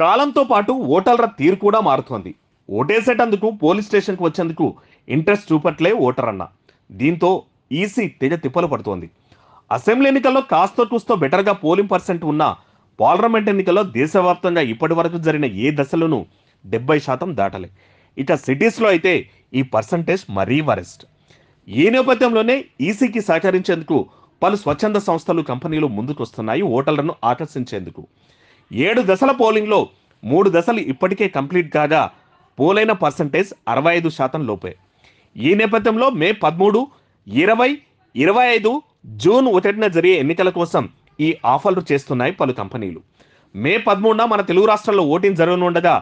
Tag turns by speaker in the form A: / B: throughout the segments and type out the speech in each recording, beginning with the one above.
A: కాలంతో పాటు ఓటర్ల తీరు కూడా మారుతోంది ఓటేసేటందుకు పోలీస్ స్టేషన్కు వచ్చేందుకు ఇంట్రెస్ట్ చూపట్లే ఓటర్ అన్న దీంతో ఈసీ తేజ తిప్పలు పడుతోంది అసెంబ్లీ ఎన్నికల్లో కాస్తో కూస్తో బెటర్గా పోలింగ్ పర్సెంట్ ఉన్న పార్లమెంట్ ఎన్నికల్లో దేశవ్యాప్తంగా ఇప్పటి వరకు జరిగిన ఏ దశలోనూ డెబ్బై శాతం దాటలే ఇక సిటీస్లో అయితే ఈ పర్సంటేజ్ మరీ వరెస్ట్ ఈ నేపథ్యంలోనే ఈసీకి సహకరించేందుకు పలు స్వచ్ఛంద సంస్థలు కంపెనీలు ముందుకు వస్తున్నాయి ఓటర్లను ఆకర్షించేందుకు ఏడు దశల పోలింగ్లో మూడు దశలు ఇప్పటికే కంప్లీట్ కాగా పోలైన పర్సంటేజ్ అరవై ఐదు శాతం లోపే ఈ నేపథ్యంలో మే పదమూడు ఇరవై ఇరవై ఐదు జూన్ ఒకటిన జరిగే ఎన్నికల కోసం ఈ ఆఫర్లు చేస్తున్నాయి పలు కంపెనీలు మే పదమూడున మన తెలుగు రాష్ట్రాల్లో ఓటింగ్ జరగనుండగా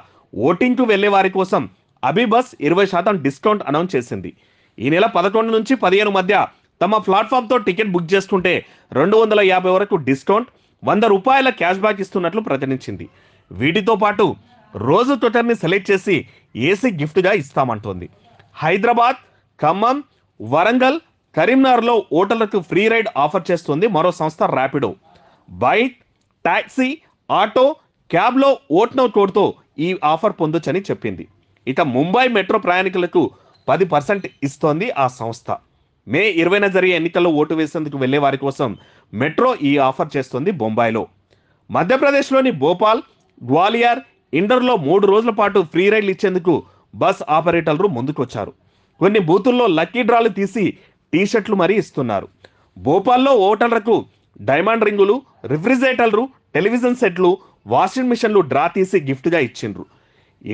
A: ఓటింగ్కు వెళ్లే వారి కోసం అబీబస్ ఇరవై శాతం డిస్కౌంట్ అనౌన్స్ చేసింది ఈ నెల పదకొండు నుంచి పదిహేను మధ్య తమ ప్లాట్ఫామ్తో టికెట్ బుక్ చేసుకుంటే రెండు వందల యాభై వరకు డిస్కౌంట్ వంద రూపాయల క్యాష్ బ్యాక్ ఇస్తున్నట్లు ప్రకటించింది వీటితో పాటు రోజు ట్విట్టర్ని సెలెక్ట్ చేసి ఏసీ గిఫ్ట్గా ఇస్తామంటోంది హైదరాబాద్ ఖమ్మం వరంగల్ కరీంనగర్లో ఓటర్లకు ఫ్రీ రైడ్ ఆఫర్ చేస్తుంది మరో సంస్థ ర్యాపిడో బైక్ ట్యాక్సీ ఆటో క్యాబ్లో ఓట్నో కోడ్తో ఈ ఆఫర్ పొందొచ్చని చెప్పింది ఇక ముంబై మెట్రో ప్రయాణికులకు పది పర్సెంట్ ఇస్తోంది ఆ సంస్థ మే ఇరవైన జరిగే ఎన్నికల్లో ఓటు వేసేందుకు వెళ్లే వారి కోసం మెట్రో ఈ ఆఫర్ చేస్తుంది బొంబాయిలో మధ్యప్రదేశ్లోని భోపాల్ గ్వాలియర్ ఇండర్లో మూడు రోజుల పాటు ఫ్రీ రైడ్లు ఇచ్చేందుకు బస్ ఆపరేటర్లు ముందుకొచ్చారు కొన్ని బూతుల్లో లక్కీ డ్రాలు తీసి టీషర్ట్లు మరీ ఇస్తున్నారు భోపాల్లో ఓటర్లకు డైమండ్ రింగులు రిఫ్రిజిరేటర్లు టెలివిజన్ సెట్లు వాషింగ్ మిషన్లు డ్రా తీసి గిఫ్ట్గా ఇచ్చిండ్రు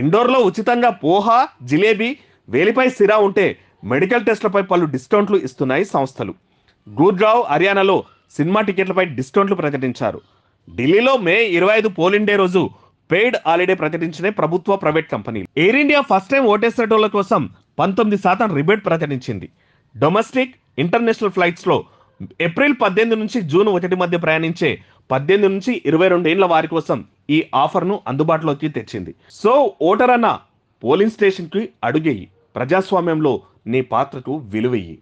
A: ఇండోర్లో ఉచితంగా పోహా జిలేబీ వేలిపై సిరా ఉంటే మెడికల్ టెస్టులపై పలు డిస్కౌంట్లు ఇస్తున్నాయి సంస్థలు గూర్గావ్ హర్యానాలో సినిమా టికెట్లపై డిస్కౌంట్లు ప్రకటించారు ఢిల్లీలో మే ఇరవై ఐదు పోలింగ్ డే రోజు పెయిడ్ హాలిడే ప్రకటించిన ప్రభుత్వ ప్రైవేట్ కంపెనీలు ఎయిర్ ఇండియా ఫస్ట్ టైం ఓటేసేటోళ్ల కోసం పంతొమ్మిది శాతం రిబేట్ ప్రకటించింది డొమెస్టిక్ ఇంటర్నేషనల్ ఫ్లైట్స్లో ఏప్రిల్ పద్దెనిమిది నుంచి జూన్ ఒకటి మధ్య ప్రయాణించే పద్దెనిమిది నుంచి ఇరవై రెండు ఏళ్ల వారి కోసం ఈ ఆఫర్ను అందుబాటులోకి తెచ్చింది సో ఓటర్ అన్న పోలింగ్ స్టేషన్కి అడుగేయి ప్రజాస్వామ్యంలో నీ పాత్రకు విలువయ్యి